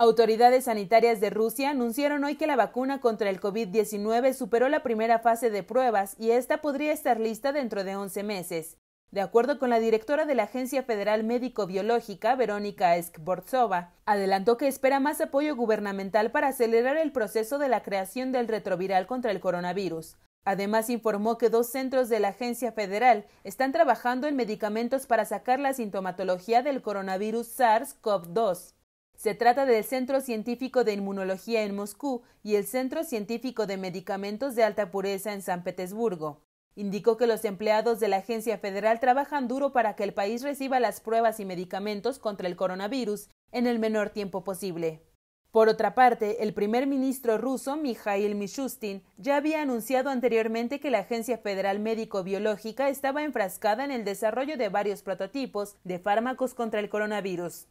Autoridades sanitarias de Rusia anunciaron hoy que la vacuna contra el COVID-19 superó la primera fase de pruebas y esta podría estar lista dentro de 11 meses. De acuerdo con la directora de la Agencia Federal Médico-Biológica, Verónica Eskbortsova, adelantó que espera más apoyo gubernamental para acelerar el proceso de la creación del retroviral contra el coronavirus. Además, informó que dos centros de la agencia federal están trabajando en medicamentos para sacar la sintomatología del coronavirus SARS-CoV-2. Se trata del Centro Científico de Inmunología en Moscú y el Centro Científico de Medicamentos de Alta Pureza en San Petersburgo. Indicó que los empleados de la agencia federal trabajan duro para que el país reciba las pruebas y medicamentos contra el coronavirus en el menor tiempo posible. Por otra parte, el primer ministro ruso Mikhail Mishustin ya había anunciado anteriormente que la Agencia Federal Médico-Biológica estaba enfrascada en el desarrollo de varios prototipos de fármacos contra el coronavirus.